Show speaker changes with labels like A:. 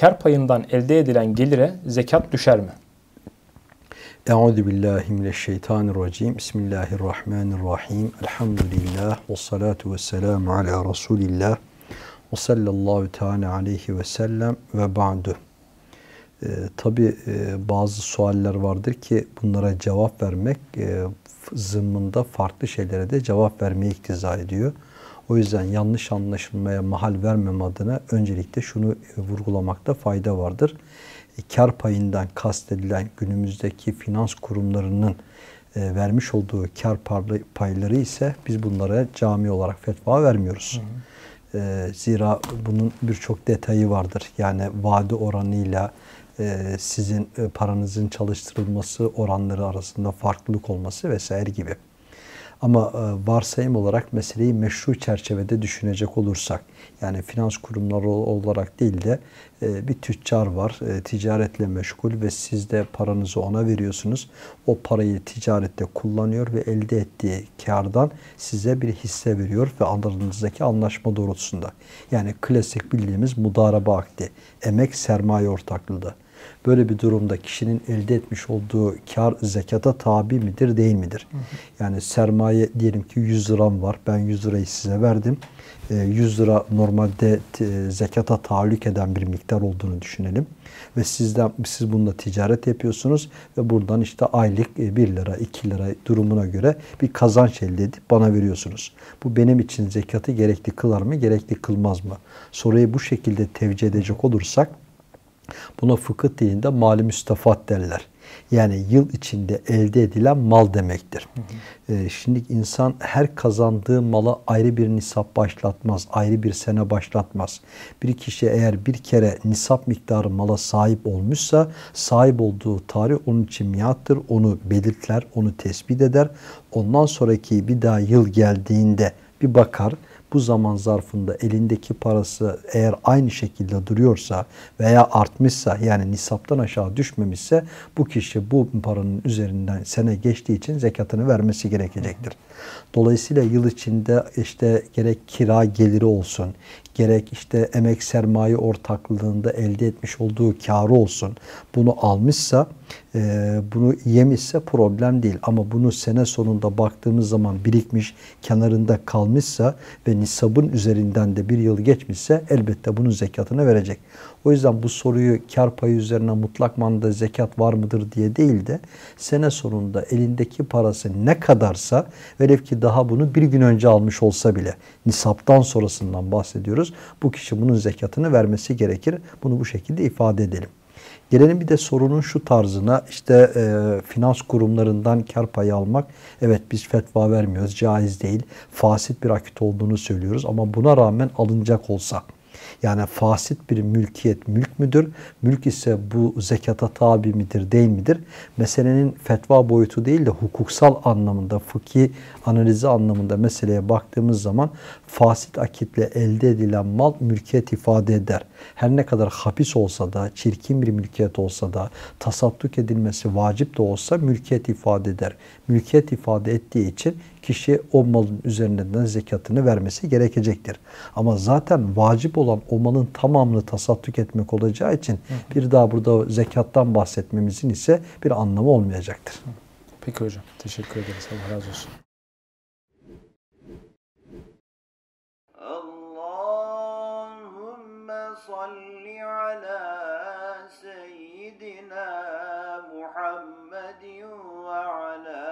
A: kar payından elde edilen gelire zekat düşer mi? Euzu billahi mineşşeytanirracim. Bismillahirrahmanirrahim. Elhamdülillah ve salatu ve selamu ala Resulillah. Ve sallallahu teala aleyhi ve sellem ve ba'du. E, tabii e, bazı sualler vardır ki bunlara cevap vermek e, zımnında farklı şeylere de cevap vermeye iktiza ediyor. O yüzden yanlış anlaşılmaya mahal vermem adına öncelikle şunu e, vurgulamakta fayda vardır. E, kar payından kastedilen günümüzdeki finans kurumlarının e, vermiş olduğu kar payları ise biz bunlara cami olarak fetva vermiyoruz. Hı hı. Zira bunun birçok detayı vardır. Yani vade oranıyla, e, sizin e, paranızın çalıştırılması oranları arasında farklılık olması vesaire gibi. Ama e, varsayım olarak meseleyi meşru çerçevede düşünecek olursak, yani finans kurumları olarak değil de bir tüccar var, ticaretle meşgul ve siz de paranızı ona veriyorsunuz. O parayı ticarette kullanıyor ve elde ettiği kardan size bir hisse veriyor ve aranızdaki anlaşma doğrultusunda. Yani klasik bildiğimiz mudaraba akdi, emek sermaye ortaklığı. Böyle bir durumda kişinin elde etmiş olduğu kar zekata tabi midir değil midir? Hı hı. Yani sermaye diyelim ki 100 liram var. Ben 100 lirayı size verdim. 100 ee, lira normalde zekata tahallük eden bir miktar olduğunu düşünelim. Ve sizden, siz bununla ticaret yapıyorsunuz ve buradan işte aylık 1 e, lira, 2 lira durumuna göre bir kazanç elde edip bana veriyorsunuz. Bu benim için zekatı gerekli kılar mı, gerekli kılmaz mı? Soruyu bu şekilde tevcih edecek olursak Buna fıkıh dilinde mali müstafat derler. Yani yıl içinde elde edilen mal demektir. Hı Ee, şimdi insan her kazandığı mala ayrı bir nisap başlatmaz, ayrı bir sene başlatmaz. Bir kişi eğer bir kere nisap miktarı mala sahip olmuşsa, sahip olduğu tarih onun için miattır, onu belirtler, onu tespit eder. Ondan sonraki bir daha yıl geldiğinde bir bakar, bu zaman zarfında elindeki parası eğer aynı şekilde duruyorsa veya artmışsa yani nisaptan aşağı düşmemişse bu kişi bu paranın üzerinden sene geçtiği için zekatını vermesi gerekecektir. Dolayısıyla yıl içinde işte gerek kira geliri olsun, gerek işte emek sermaye ortaklığında elde etmiş olduğu karı olsun bunu almışsa e, bunu yemişse problem değil. Ama bunu sene sonunda baktığımız zaman birikmiş, kenarında kalmışsa ve nisabın üzerinden de bir yıl geçmişse elbette bunun zekatını verecek. O yüzden bu soruyu kar payı üzerine mutlak manada zekat var mıdır diye değil de sene sonunda elindeki parası ne kadarsa velev ki daha bunu bir gün önce almış olsa bile nisaptan sonrasından bahsediyoruz ediyoruz. Bu kişi bunun zekatını vermesi gerekir. Bunu bu şekilde ifade edelim. Gelelim bir de sorunun şu tarzına işte e, finans kurumlarından kar payı almak evet biz fetva vermiyoruz caiz değil fasit bir akit olduğunu söylüyoruz ama buna rağmen alınacak olsa yani fasit bir mülkiyet mülk müdür? Mülk ise bu zekata tabi midir değil midir? Meselenin fetva boyutu değil de hukuksal anlamında, fıkhi analizi anlamında meseleye baktığımız zaman fasit akitle elde edilen mal mülkiyet ifade eder. Her ne kadar hapis olsa da, çirkin bir mülkiyet olsa da, tasadduk edilmesi vacip de olsa mülkiyet ifade eder. Mülkiyet ifade ettiği için kişi o malın üzerinden zekatını vermesi gerekecektir. Ama zaten vacip olan o malın tamamını tasadduk etmek olacağı için bir daha burada zekattan bahsetmemizin ise bir anlamı olmayacaktır. Peki hocam. Teşekkür ederiz. Allah razı olsun. وعلى